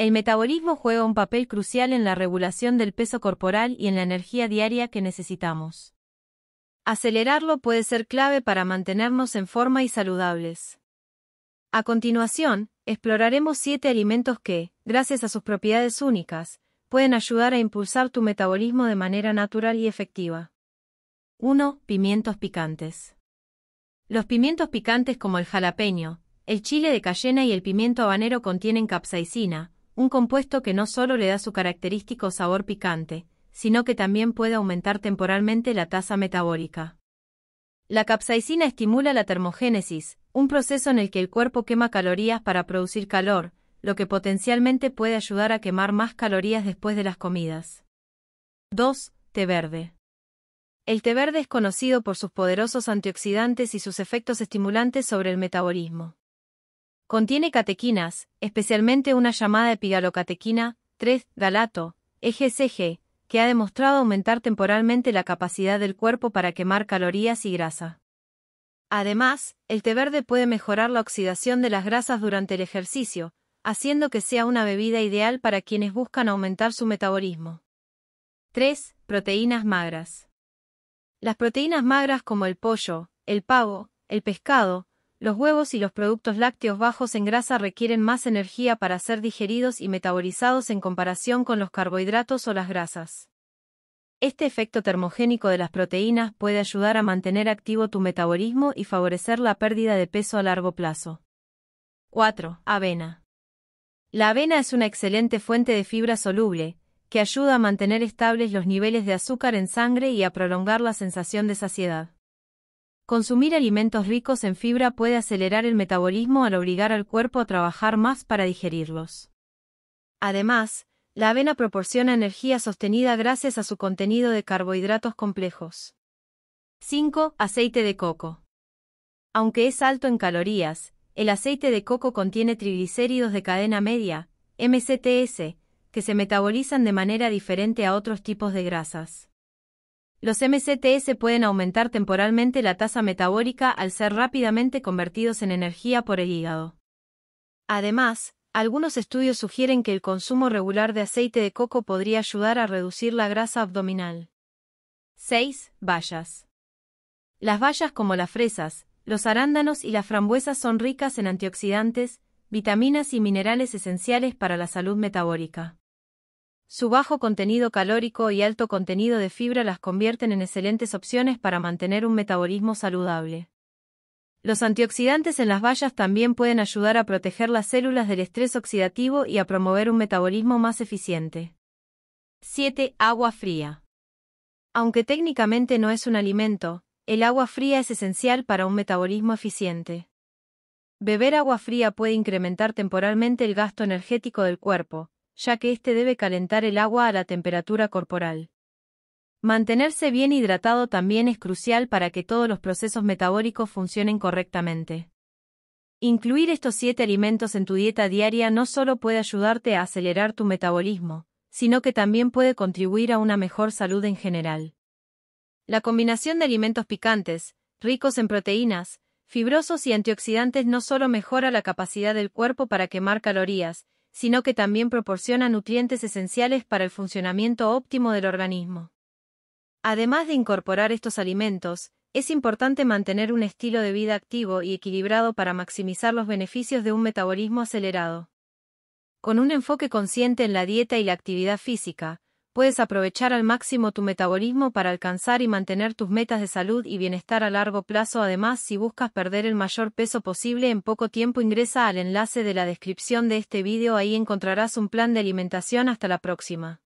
El metabolismo juega un papel crucial en la regulación del peso corporal y en la energía diaria que necesitamos. Acelerarlo puede ser clave para mantenernos en forma y saludables. A continuación, exploraremos siete alimentos que, gracias a sus propiedades únicas, pueden ayudar a impulsar tu metabolismo de manera natural y efectiva. 1. Pimientos picantes. Los pimientos picantes como el jalapeño, el chile de cayena y el pimiento habanero contienen capsaicina, un compuesto que no solo le da su característico sabor picante, sino que también puede aumentar temporalmente la tasa metabólica. La capsaicina estimula la termogénesis, un proceso en el que el cuerpo quema calorías para producir calor, lo que potencialmente puede ayudar a quemar más calorías después de las comidas. 2. Té verde. El té verde es conocido por sus poderosos antioxidantes y sus efectos estimulantes sobre el metabolismo. Contiene catequinas, especialmente una llamada epigalocatequina 3, galato, EGCG, que ha demostrado aumentar temporalmente la capacidad del cuerpo para quemar calorías y grasa. Además, el té verde puede mejorar la oxidación de las grasas durante el ejercicio, haciendo que sea una bebida ideal para quienes buscan aumentar su metabolismo. 3. Proteínas magras. Las proteínas magras como el pollo, el pavo, el pescado, los huevos y los productos lácteos bajos en grasa requieren más energía para ser digeridos y metabolizados en comparación con los carbohidratos o las grasas. Este efecto termogénico de las proteínas puede ayudar a mantener activo tu metabolismo y favorecer la pérdida de peso a largo plazo. 4. Avena. La avena es una excelente fuente de fibra soluble, que ayuda a mantener estables los niveles de azúcar en sangre y a prolongar la sensación de saciedad. Consumir alimentos ricos en fibra puede acelerar el metabolismo al obligar al cuerpo a trabajar más para digerirlos. Además, la avena proporciona energía sostenida gracias a su contenido de carbohidratos complejos. 5. Aceite de coco. Aunque es alto en calorías, el aceite de coco contiene triglicéridos de cadena media, MCTS, que se metabolizan de manera diferente a otros tipos de grasas. Los MCTS e pueden aumentar temporalmente la tasa metabólica al ser rápidamente convertidos en energía por el hígado. Además, algunos estudios sugieren que el consumo regular de aceite de coco podría ayudar a reducir la grasa abdominal. 6. Bayas. Las bayas como las fresas, los arándanos y las frambuesas son ricas en antioxidantes, vitaminas y minerales esenciales para la salud metabólica. Su bajo contenido calórico y alto contenido de fibra las convierten en excelentes opciones para mantener un metabolismo saludable. Los antioxidantes en las bayas también pueden ayudar a proteger las células del estrés oxidativo y a promover un metabolismo más eficiente. 7. Agua fría. Aunque técnicamente no es un alimento, el agua fría es esencial para un metabolismo eficiente. Beber agua fría puede incrementar temporalmente el gasto energético del cuerpo, ya que este debe calentar el agua a la temperatura corporal. Mantenerse bien hidratado también es crucial para que todos los procesos metabólicos funcionen correctamente. Incluir estos siete alimentos en tu dieta diaria no solo puede ayudarte a acelerar tu metabolismo, sino que también puede contribuir a una mejor salud en general. La combinación de alimentos picantes, ricos en proteínas, fibrosos y antioxidantes no solo mejora la capacidad del cuerpo para quemar calorías, sino que también proporciona nutrientes esenciales para el funcionamiento óptimo del organismo. Además de incorporar estos alimentos, es importante mantener un estilo de vida activo y equilibrado para maximizar los beneficios de un metabolismo acelerado. Con un enfoque consciente en la dieta y la actividad física, puedes aprovechar al máximo tu metabolismo para alcanzar y mantener tus metas de salud y bienestar a largo plazo. Además, si buscas perder el mayor peso posible en poco tiempo, ingresa al enlace de la descripción de este vídeo. Ahí encontrarás un plan de alimentación. Hasta la próxima.